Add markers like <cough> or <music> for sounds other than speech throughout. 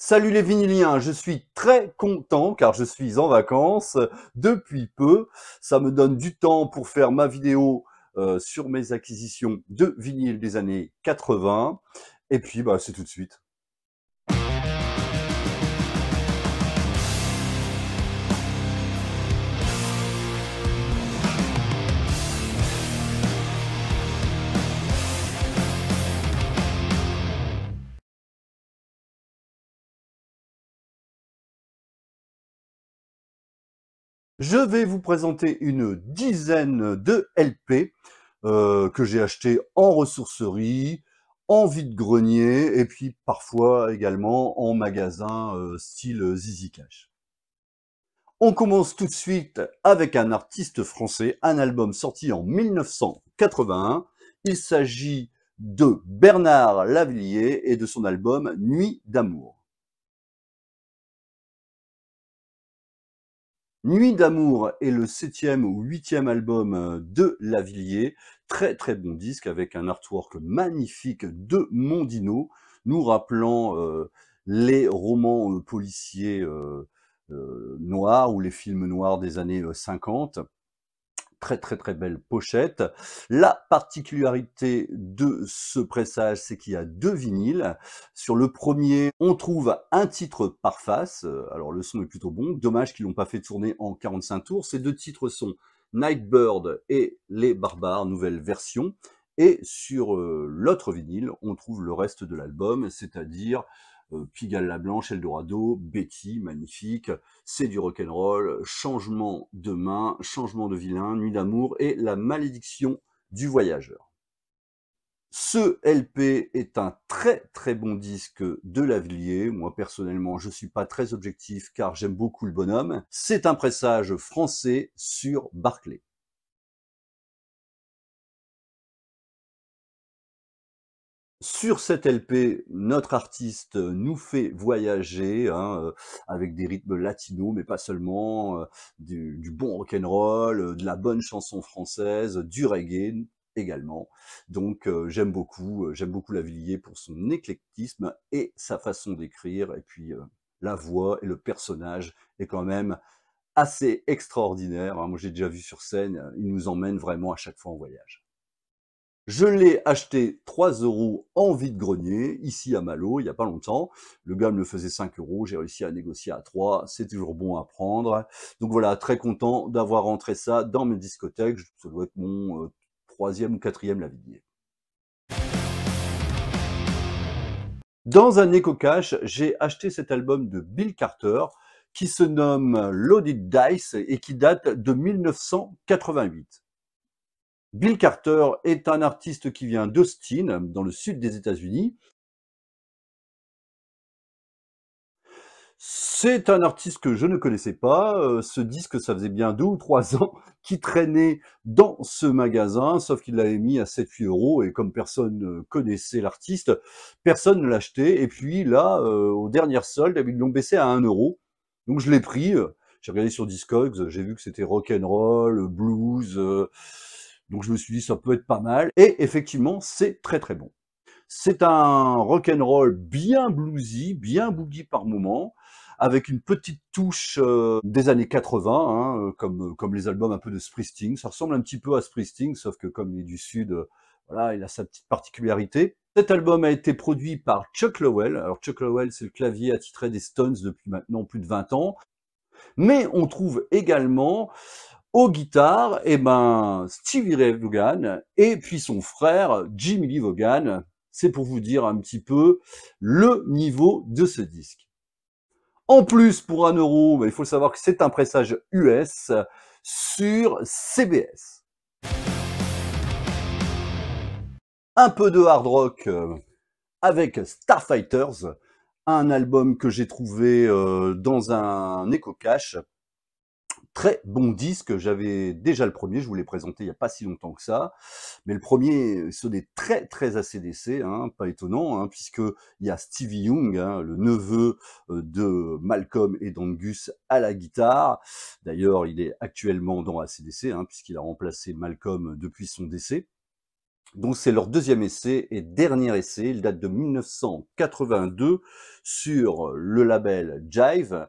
Salut les vinyliens, je suis très content car je suis en vacances depuis peu. Ça me donne du temps pour faire ma vidéo euh, sur mes acquisitions de vinyles des années 80. Et puis bah, c'est tout de suite. Je vais vous présenter une dizaine de LP euh, que j'ai acheté en ressourcerie, en vide-grenier et puis parfois également en magasin euh, style Zizi Cash. On commence tout de suite avec un artiste français, un album sorti en 1981. Il s'agit de Bernard Lavillier et de son album Nuit d'amour. Nuit d'amour est le septième ou huitième album euh, de Lavillier. Très très bon disque avec un artwork magnifique de Mondino, nous rappelant euh, les romans euh, policiers noirs ou les films noirs des années 50 très très très belle pochette. La particularité de ce pressage, c'est qu'il y a deux vinyles. Sur le premier, on trouve un titre par face. Alors le son est plutôt bon. Dommage qu'ils l'ont pas fait tourner en 45 tours. Ces deux titres sont Nightbird et Les Barbares, nouvelle version. Et sur euh, l'autre vinyle, on trouve le reste de l'album, c'est-à-dire euh, Pigalle la Blanche, Eldorado, Betty, magnifique, c'est du rock'n'roll, changement de main, changement de vilain, nuit d'amour et la malédiction du voyageur. Ce LP est un très très bon disque de Lavillier. Moi personnellement, je suis pas très objectif car j'aime beaucoup le bonhomme. C'est un pressage français sur Barclay. Sur cette LP, notre artiste nous fait voyager hein, euh, avec des rythmes latinos, mais pas seulement, euh, du, du bon rock'n'roll, euh, de la bonne chanson française, du reggae également. Donc j'aime beaucoup, j'aime beaucoup Villiers pour son éclectisme et sa façon d'écrire, et puis la voix et le personnage est quand même assez extraordinaire. Hein. Moi j'ai déjà vu sur scène, il nous emmène vraiment à chaque fois en voyage. Je l'ai acheté 3 euros en vide-grenier, ici à Malo, il n'y a pas longtemps. Le gars me le faisait 5 euros, j'ai réussi à négocier à 3, c'est toujours bon à prendre. Donc voilà, très content d'avoir rentré ça dans mes discothèques. Ça doit être mon euh, troisième ou quatrième lavier. Dans un éco-cash, j'ai acheté cet album de Bill Carter qui se nomme Loaded Dice et qui date de 1988. Bill Carter est un artiste qui vient d'Austin, dans le sud des États-Unis. C'est un artiste que je ne connaissais pas. Euh, ce disque, ça faisait bien deux ou trois ans <laughs> qui traînait dans ce magasin, sauf qu'il l'avait mis à 7-8 euros et comme personne euh, connaissait l'artiste, personne ne l'achetait. Et puis là, euh, au aux dernières soldes, eh ils l'ont baissé à 1 euro. Donc je l'ai pris. J'ai regardé sur Discogs, j'ai vu que c'était rock roll, blues. Donc je me suis dit, ça peut être pas mal. Et effectivement, c'est très très bon. C'est un rock'n'roll bien bluesy, bien boogie par moment, avec une petite touche euh, des années 80, hein, euh, comme, euh, comme les albums un peu de Springsteen. Ça ressemble un petit peu à Springsteen, sauf que comme il est du Sud, voilà, il a sa petite particularité. Cet album a été produit par Chuck Lowell. Alors Chuck Lowell, c'est le clavier attitré des Stones depuis maintenant plus de 20 ans. Mais on trouve également aux guitares, et eh ben Stevie Ray Vaughan et puis son frère Jimmy Lee Vaughan. C'est pour vous dire un petit peu le niveau de ce disque. En plus, pour un euro, ben, il faut savoir que c'est un pressage US sur CBS. Un peu de hard rock euh, avec Starfighters, un album que j'ai trouvé euh, dans un éco-cache très bon disque. J'avais déjà le premier, je vous l'ai présenté il n'y a pas si longtemps que ça. Mais le premier sonnait très, très ACDC, hein, pas étonnant, hein, puisque il y a Stevie Young, hein, le neveu euh, de Malcolm et d'Angus à la guitare. D'ailleurs, il est actuellement dans ACDC, hein, puisqu'il a remplacé Malcolm depuis son décès. Donc c'est leur deuxième essai et dernier essai. Il date de 1982 sur le label Jive.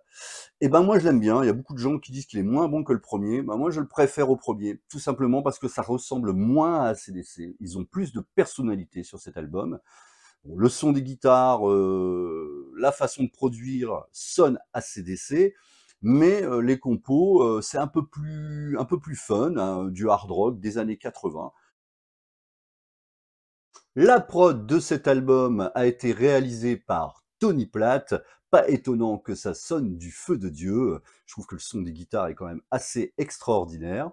Et eh ben moi je l'aime bien. Il y a beaucoup de gens qui disent qu'il est moins bon que le premier. Ben moi je le préfère au premier, tout simplement parce que ça ressemble moins à ACDC. Ils ont plus de personnalité sur cet album. le son des guitares, euh, la façon de produire sonne à ACDC mais euh, les compos euh, c'est un peu plus un peu plus fun, hein, du hard rock des années 80. La prod de cet album a été réalisée par Tony Platt. Pas étonnant que ça sonne du feu de Dieu. Je trouve que le son des guitares est quand même assez extraordinaire.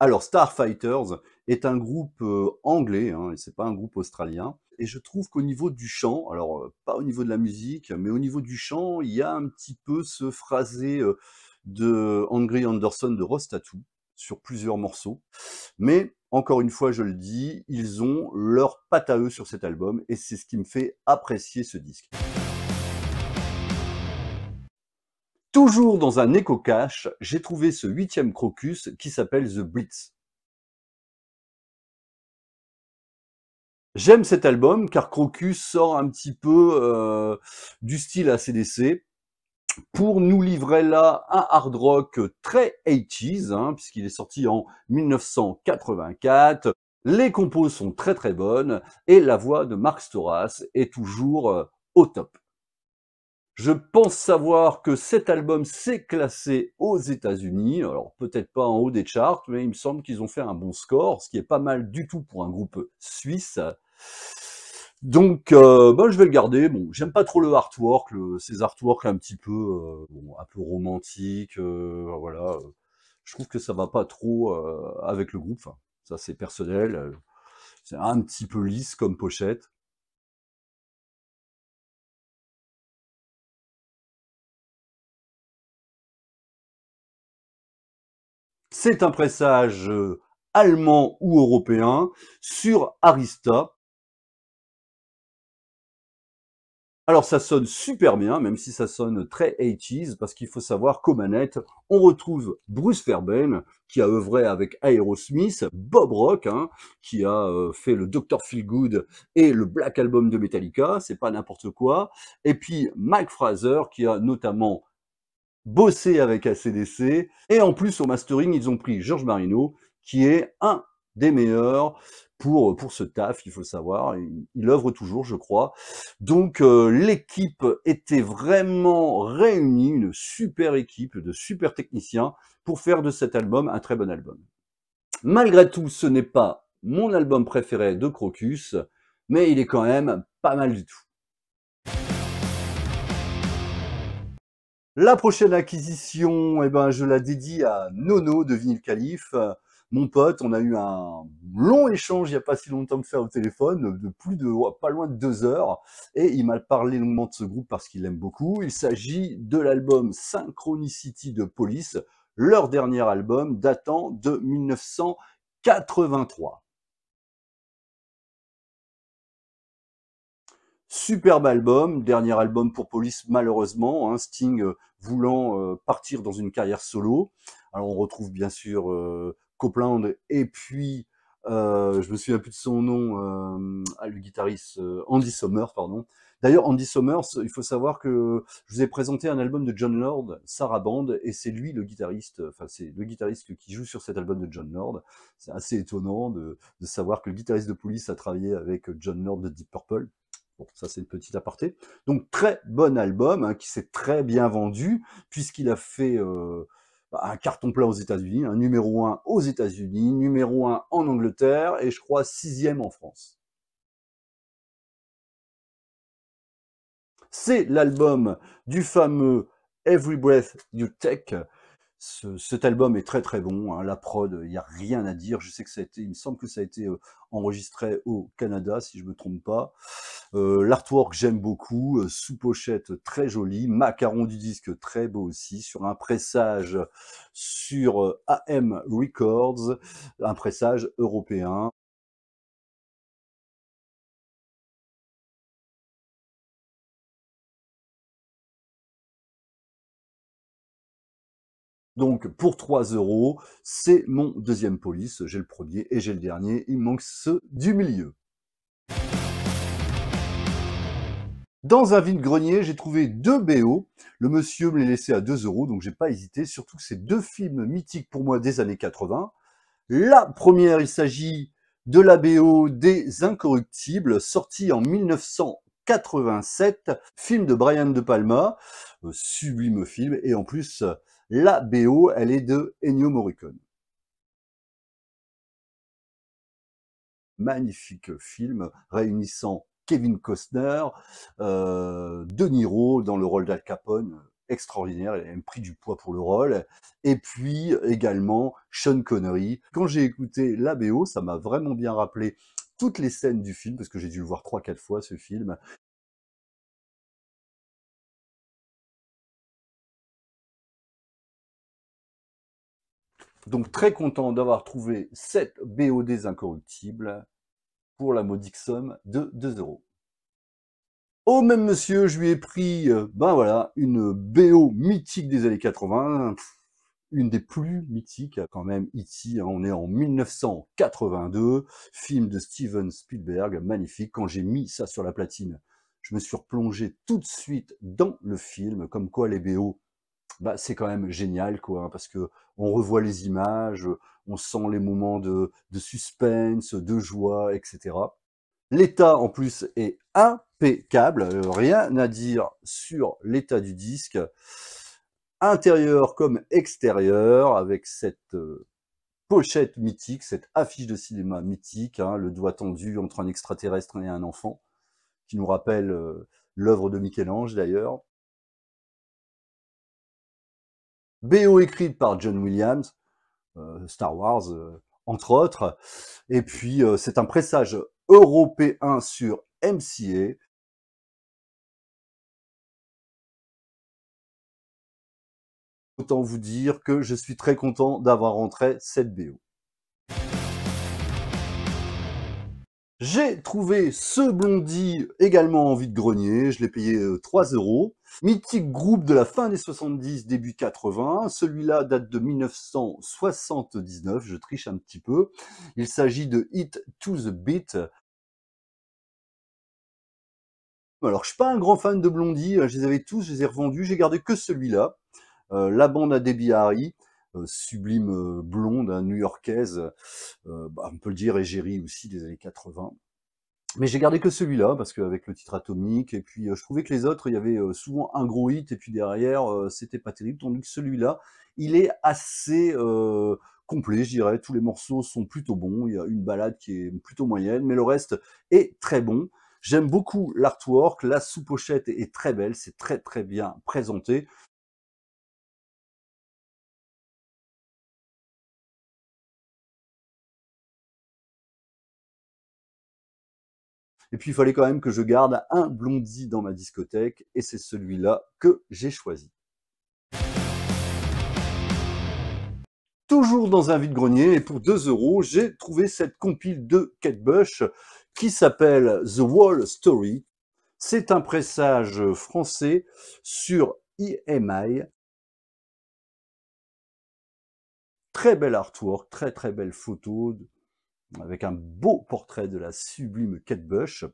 Alors Starfighters est un groupe euh, anglais, hein, ce c'est pas un groupe australien. Et je trouve qu'au niveau du chant, alors euh, pas au niveau de la musique, mais au niveau du chant, il y a un petit peu ce phrasé euh, de Angry Anderson de Rostatu sur plusieurs morceaux. Mais encore une fois, je le dis, ils ont leur patte à eux sur cet album et c'est ce qui me fait apprécier ce disque. Toujours dans un écho cache, j'ai trouvé ce huitième crocus qui s'appelle The Blitz. J'aime cet album car Crocus sort un petit peu euh, du style ACDC pour nous livrer là un hard rock très 80s, hein, puisqu'il est sorti en 1984. Les compos sont très très bonnes et la voix de Mark Storas est toujours euh, au top. Je pense savoir que cet album s'est classé aux États-Unis, alors peut-être pas en haut des charts, mais il me semble qu'ils ont fait un bon score, ce qui est pas mal du tout pour un groupe suisse. Donc, euh, bah, je vais le garder. Bon, j'aime pas trop le artwork, le, ces artworks un petit peu, euh, un peu romantique, euh, voilà. Je trouve que ça va pas trop avec le groupe. ça, c'est personnel. C'est un petit peu lisse comme pochette. C'est un pressage allemand ou européen sur Arista Alors ça sonne super bien, même si ça sonne très 80s, parce qu'il faut savoir qu'aux manette, on retrouve Bruce Fairbairn, qui a œuvré avec Aerosmith, Bob Rock, hein, qui a euh, fait le Dr. Good et le Black Album de Metallica, c'est pas n'importe quoi, et puis Mike Fraser, qui a notamment bossé avec ACDC, et en plus au mastering, ils ont pris George Marino, qui est un des meilleurs euh, pour, ce taf, il faut le savoir. Il, œuvre toujours, je crois. Donc euh, l'équipe était vraiment réunie, une super équipe de super techniciens pour faire de cet album un très bon album. Malgré tout, ce n'est pas mon album préféré de Crocus, mais il est quand même pas mal du tout. La prochaine acquisition, eh ben, je la dédie à Nono de Vinyl Calife mon pote. On a eu un long échange il n'y a pas si longtemps que faire au téléphone, de plus de pas loin de deux heures. Et il m'a parlé longuement de ce groupe parce qu'il l'aime beaucoup. Il s'agit de l'album Synchronicity de Police, leur dernier album datant de 1983. Superbe album, dernier album pour Police malheureusement, hein, Sting euh, voulant euh, partir dans une carrière solo. Alors on retrouve bien sûr euh, Copeland et puis euh, je me souviens plus de son nom, euh, ah, le guitariste euh, Andy sommer pardon. D'ailleurs, Andy sommers il faut savoir que je vous ai présenté un album de John Lord, Sarah Band, et c'est lui le guitariste, enfin c'est le guitariste qui joue sur cet album de John Lord. C'est assez étonnant de, savoir que le guitariste de Police a travaillé avec John Lord de Deep Purple. Bon, ça c'est une petite aparté. Donc très bon album hein, qui s'est très bien vendu puisqu'il a fait un carton plat aux États-Unis, un numéro 1 aux États-Unis, numéro 1 en Angleterre et je crois sixième en France. C'est l'album du fameux Every Breath You Take ce, cet album est très très bon. Hein. la prod, il n'y a rien à dire. Je sais que ça a été, il me semble que ça a été euh, enregistré au Canada, si je me trompe pas. Euh, l'artwork, j'aime beaucoup. Euh, sous pochette, très joli. Macaron du disque, très beau aussi. Sur un pressage sur AM Records, un pressage européen. Donc pour 3 euros, c'est mon deuxième police, j'ai le premier et j'ai le dernier, il manque ceux du milieu. Dans un vide-grenier, j'ai trouvé deux BO. Le monsieur me les laissait à 2 euros, donc j'ai pas hésité, surtout que c'est deux films mythiques pour moi des années 80. La première, il s'agit de la BO des Incorruptibles, sortie en 1987, film de Brian De Palma, euh, sublime film, et en plus, la BO, elle est de Ennio Morricone. Magnifique film réunissant Kevin Costner, euh, De Niro dans le rôle d'Al Capone, extraordinaire, il a même pris du poids pour le rôle, et puis également Sean Connery. Quand j'ai écouté la BO, ça m'a vraiment bien rappelé toutes les scènes du film, parce que j'ai dû le voir 3-4 fois ce film, Donc très content d'avoir trouvé BO des incorruptibles pour la modique somme de 2 euros. Au oh, même monsieur, je lui ai pris, euh, ben voilà, une BO mythique des années 80, une des plus mythiques hein, quand même, e ici. Hein. on est en 1982, film de Steven Spielberg, magnifique, quand j'ai mis ça sur la platine, je me suis replongé tout de suite dans le film, comme quoi les BO bah, c'est quand même génial, quoi, hein, parce que on revoit les images, on sent les moments de, suspense, de joie, etc. L'état, en plus, est impeccable, euh, rien à dire sur l'état du disque, intérieur comme extérieur, avec cette euh, pochette mythique, cette affiche de cinéma mythique, hein, le doigt tendu entre un extraterrestre et un enfant, qui nous rappelle euh, l'œuvre de Michel-Ange, d'ailleurs. BO écrite par John Williams, euh, Star Wars euh, entre autres. Et puis euh, c'est un pressage européen sur MCA. Autant vous dire que je suis très content d'avoir rentré cette BO. J'ai trouvé ce Blondie également en vide grenier. Je l'ai payé 3 euros. Mythique groupe de la fin des 70, début 80. Celui-là date de 1979. Je triche un petit peu. Il s'agit de Hit to the Beat. Alors, je suis pas un grand fan de Blondie. Euh, je les avais tous, je les ai revendus. J'ai gardé que celui-là. Euh, la bande à Debbie Harry. Euh, sublime blonde, hein, new-yorkaise, bah, on peut le dire, égérie aussi des années 80 mais j'ai gardé que celui-là, parce qu'avec le titre atomique, et puis euh, je trouvais que les autres, il y avait euh, souvent un gros hit, et puis derrière, euh, c'était pas terrible. Tandis que celui-là, il est assez complet, je dirais. Tous les morceaux sont plutôt bons. Il y a une balade qui est plutôt moyenne, mais le reste est très bon. J'aime beaucoup l'artwork. La sous-pochette est très belle, c'est très très bien présenté. Et puis, il fallait quand même que je garde un Blondie dans ma discothèque, et c'est celui-là que j'ai choisi. Toujours dans un vide-grenier, et pour 2 euros, j'ai trouvé cette compile de Kate Bush qui s'appelle The Wall Story. C'est un pressage français sur EMI, très belle artwork, très très belle photo, avec un beau portrait de la sublime Kate Bush.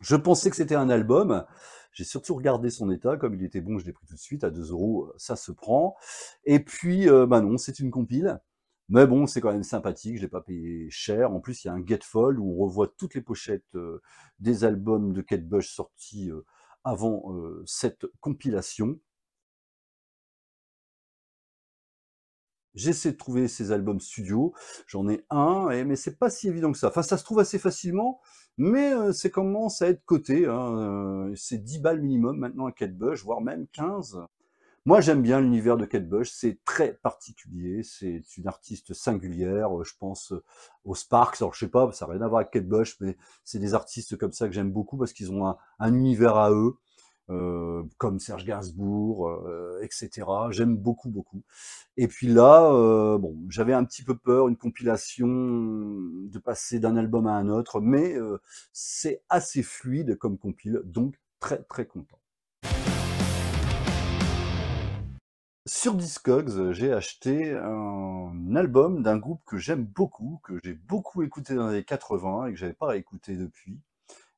Je pensais que c'était un album. J'ai surtout regardé son état, comme il était bon, je l'ai pris tout de suite à 2 euros, ça se prend. Et puis, euh, bah non, c'est une compile. Mais bon, c'est quand même sympathique, je l'ai pas payé cher. En plus, il y a un Get où on revoit toutes les pochettes euh, des albums de Kate Bush sortis euh, avant cette compilation. J'essaie de trouver ces albums studio. J'en ai un, et, mais c'est pas si évident que ça. Enfin, ça se trouve assez facilement, mais c'est euh, commence à être coté. Hein, euh, c'est 10 balles minimum maintenant à Bush, voire même 15. Moi, j'aime bien l'univers de Kate Bush. C'est très particulier. C'est une artiste singulière. Euh, je pense aux Sparks. Alors, je sais pas, ça n'a rien à voir avec Kate Bush, mais c'est des artistes comme ça que j'aime beaucoup parce qu'ils ont un, univers à eux. Euh, comme Serge Gainsbourg, euh, etc. J'aime beaucoup, beaucoup. Et puis là, euh, bon, j'avais un petit peu peur, une compilation, de passer d'un album à un autre, mais c'est assez fluide comme compile, donc très, très content. Sur Discogs, j'ai acheté un album d'un groupe que j'aime beaucoup, que j'ai beaucoup écouté dans les 80 et que j'avais pas écouté depuis,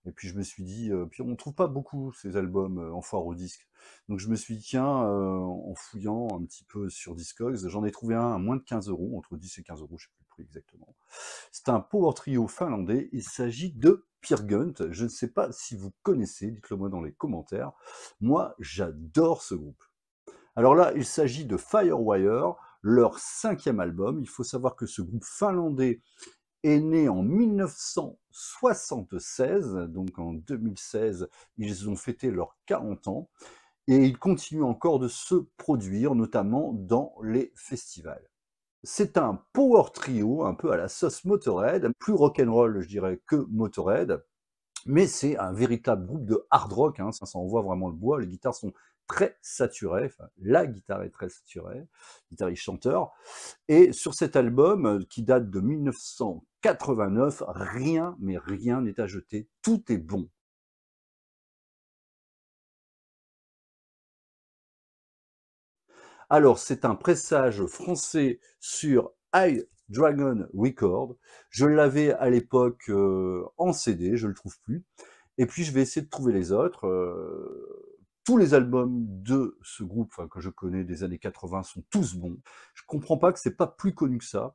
et puis je me suis dit, on puis on trouve pas beaucoup ces albums en foire au disque. Donc je me suis dit, tiens, en fouillant un petit peu sur Discogs, j'en ai trouvé un à moins de 15 euros, entre 10 et 15 euros, je sais plus le prix exactement. C'est un power trio finlandais, il s'agit de Peer Gunt. Je ne sais pas si vous connaissez, dites-le moi dans les commentaires. Moi, j'adore ce groupe. Alors là, il s'agit de Firewire, leur cinquième album. Il faut savoir que ce groupe finlandais est né en 1976, donc en 2016, ils ont fêté leurs 40 ans, et ils continuent encore de se produire, notamment dans les festivals. C'est un power trio, un peu à la sauce Motorhead, plus rock'n'roll je dirais que Motorhead, mais c'est un véritable groupe de hard rock, hein, ça, envoie vraiment le bois, les guitares sont très saturées la guitare est très saturée, guitariste chanteur. Et sur cet album, qui date de 1940 89, rien, mais rien n'est à jeter, tout est bon. Alors, c'est un pressage français sur I Dragon Record. Je l'avais à l'époque euh, en CD, je ne le trouve plus. Et puis je vais essayer de trouver les autres. Euh, tous les albums de ce groupe que je connais des années 80 sont tous bons. Je comprends pas que ce n'est pas plus connu que ça.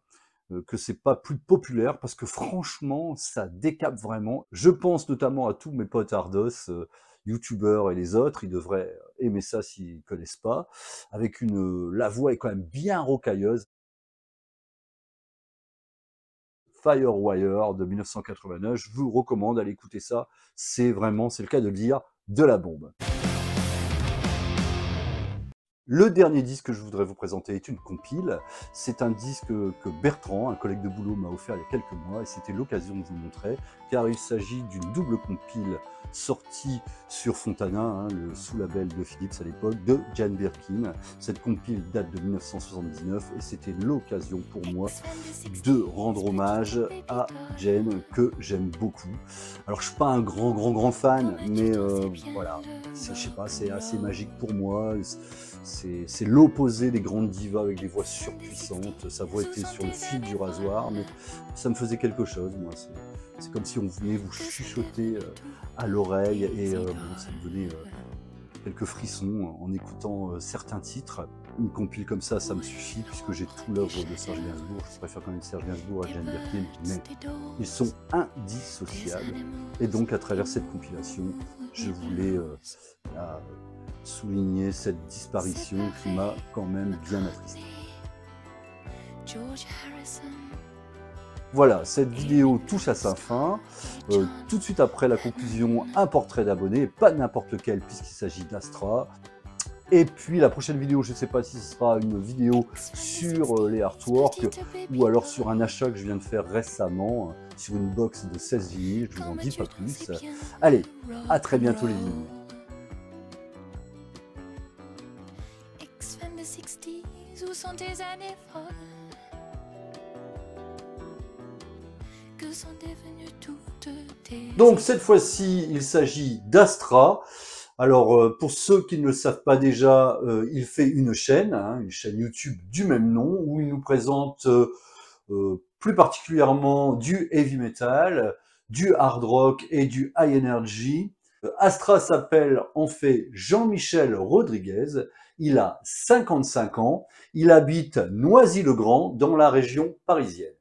Euh, que c'est pas plus populaire parce que franchement ça décape vraiment. Je pense notamment à tous mes potes Ardos, euh, youtubeurs et les autres, ils devraient aimer ça s'ils connaissent pas. Avec une euh, la voix est quand même bien rocailleuse. Firewire de 1989, je vous recommande d'aller écouter ça. C'est vraiment, c'est le cas de le dire, de la bombe. Le dernier disque que je voudrais vous présenter est une compile. C'est un disque que Bertrand, un collègue de boulot, m'a offert il y a quelques mois et c'était l'occasion de vous montrer car il s'agit d'une double compile sortie sur Fontana, hein, le sous-label de Philips à l'époque, de Jan Birkin. Cette compile date de 1979 et c'était l'occasion pour moi de rendre hommage à Jane, que j'aime beaucoup. Alors je suis pas un grand grand grand fan mais euh, voilà, je sais pas, c'est assez magique pour moi c'est l'opposé des grandes divas avec des voix surpuissantes. Sa voix était sur le fil du rasoir, mais ça me faisait quelque chose, moi. C'est comme si on venait vous chuchoter euh, à l'oreille et euh, ça me donnait euh, quelques frissons en écoutant certains titres. Une compile comme ça, ça me suffit puisque j'ai tout l'œuvre de Serge Gainsbourg. Je préfère quand même Serge Gainsbourg à Jane Birkin, mais ils sont indissociables. Et donc, à travers cette compilation, je voulais souligner cette disparition qui m'a quand même bien attristé. Voilà, cette vidéo touche à sa fin. Euh, tout de suite après la conclusion, un portrait d'abonné, pas n'importe lequel puisqu'il s'agit d'Astra. Et puis la prochaine vidéo, je ne sais pas si ce sera une vidéo sur euh, les artworks ou alors sur un achat que je viens de faire récemment euh, sur une box de 16 vinyles, je vous en dis pas plus. Allez, à très bientôt les vinyles. Donc cette fois-ci, il s'agit d'Astra. Alors euh, pour ceux qui ne le savent pas déjà, euh, il fait une chaîne, hein, une chaîne YouTube du même nom, où il nous présente euh, plus particulièrement du heavy metal, du hard rock et du high energy. Astra s'appelle en fait Jean-Michel Rodriguez il a 55 ans. Il habite Noisy-le-Grand dans la région parisienne.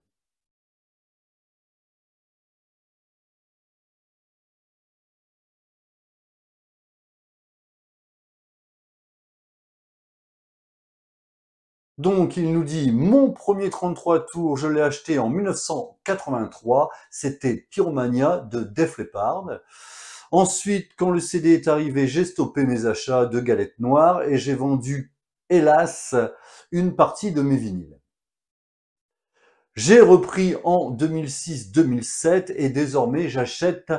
Donc il nous dit mon premier 33 tours, je l'ai acheté en 1983, c'était Pyromania de Def Ensuite, quand le CD est arrivé, j'ai stoppé mes achats de galettes noires et j'ai vendu, hélas, une partie de mes vinyles. J'ai repris en 2006-2007 et désormais j'achète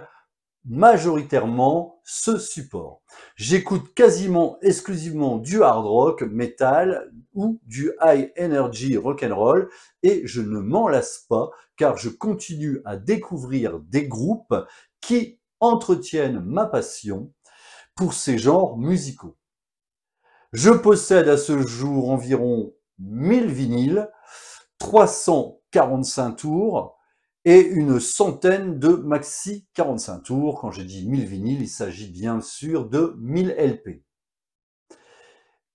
majoritairement ce support. J'écoute quasiment exclusivement du hard rock, metal ou du high energy rock and roll et je ne m'en lasse pas car je continue à découvrir des groupes qui entretiennent ma passion pour ces genres musicaux. Je possède à ce jour environ 1000 vinyles, 345 tours et une centaine de maxi 45 tours. Quand je dis 1000 vinyles, il s'agit bien sûr de 1000 LP.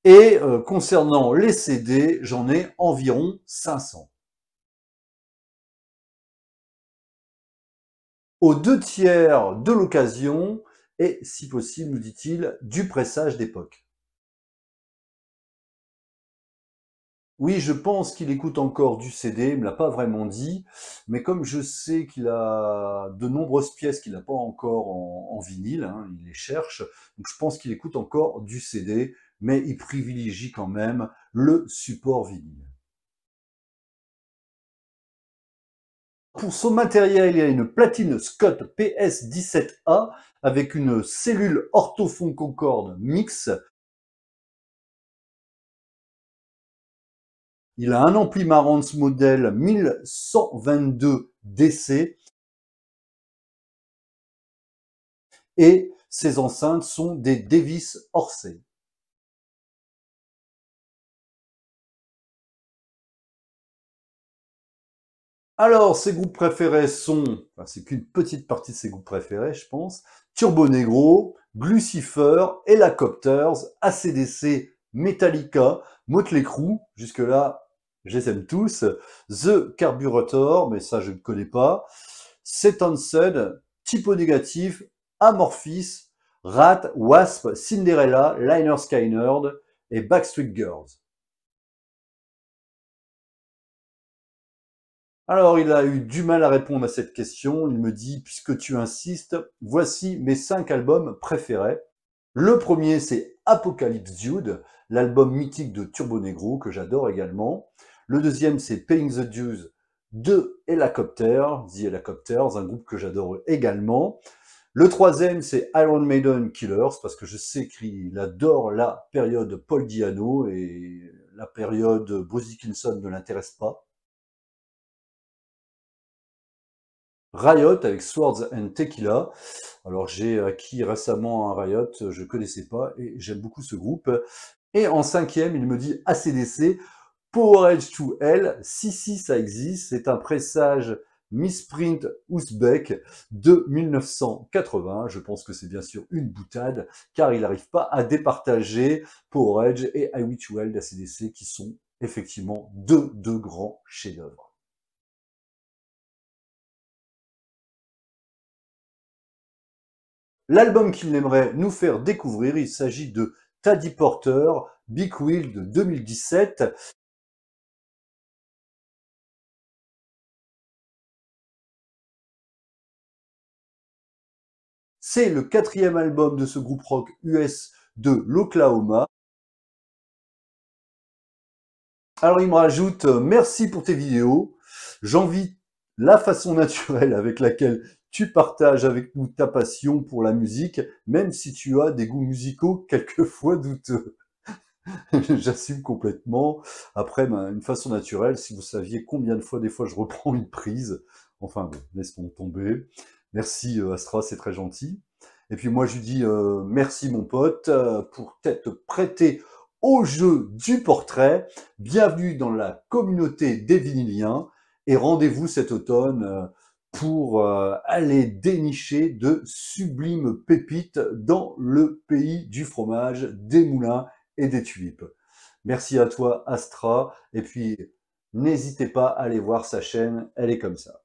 Et euh, concernant les CD, j'en ai environ 500. aux deux tiers de l'occasion et, si possible, nous dit-il, du pressage d'époque. Oui, je pense qu'il écoute encore du CD, il ne me l'a pas vraiment dit, mais comme je sais qu'il a de nombreuses pièces qu'il n'a pas encore en, vinyle, hein, il les cherche, donc je pense qu'il écoute encore du CD, mais il privilégie quand même le support vinyle. Pour son matériel, il y a une platine Scott PS17A avec une cellule orthophon Concorde Mix. Il a un ampli Marantz modèle 1122DC. Et ses enceintes sont des Davis Orsay. Alors, ses groupes préférés sont, c'est qu'une petite partie de ses groupes préférés, je pense, Turbo Negro, Glucifer, Helicopters, ACDC, Metallica, Motley Crue, jusque-là, je les aime tous, The Carburator, mais ça je ne connais pas, Set Typo Négatif, Amorphis, Rat, Wasp, Cinderella, Liner Nerd et Backstreet Girls. Alors il a eu du mal à répondre à cette question, il me dit, puisque tu insistes, voici mes cinq albums préférés. Le premier c'est Apocalypse Dude, l'album mythique de Turbo Negro que j'adore également. Le deuxième c'est Paying the Dues de Helicopter, The Helicopters, un groupe que j'adore également. Le troisième, c'est Iron Maiden Killers, parce que je sais qu'il adore la période Paul Diano et la période Bruce Dickinson ne l'intéresse pas. Riot avec Swords and Tequila. Alors j'ai acquis récemment un Riot, je connaissais pas et j'aime beaucoup ce groupe. Et en cinquième, il me dit ACDC, Power Edge to l si si ça existe, c'est un pressage misprint ouzbek de 1980. Je pense que c'est bien sûr une boutade car il n'arrive pas à départager Power Edge et I l d'ACDC qui sont effectivement deux, deux grands chefs-d'œuvre. L'album qu'il aimerait nous faire découvrir, il s'agit de Taddy Porter, Big Wheel de 2017. C'est le quatrième album de ce groupe rock US de l'Oklahoma. Alors il me rajoute euh, merci pour tes vidéos. J'envie la façon <laughs> naturelle avec laquelle tu partages avec nous ta passion pour la musique, même si tu as des goûts musicaux <laughs> quelquefois douteux. <laughs> J'assume complètement. Après, ben, une façon naturelle, si vous saviez combien de fois, des fois, je reprends une prise. Enfin, bon, moi tomber. Merci euh, Astra, c'est très gentil. Et puis moi, je dis euh, merci mon pote euh, pour t'être prêté au jeu du portrait. Bienvenue dans la communauté des vinyliens et rendez-vous cet automne pour euh, aller dénicher de sublimes pépites dans le pays du fromage, des moulins et des tulipes. Merci à toi Astra, et puis n'hésitez pas à aller voir sa chaîne, elle est comme ça.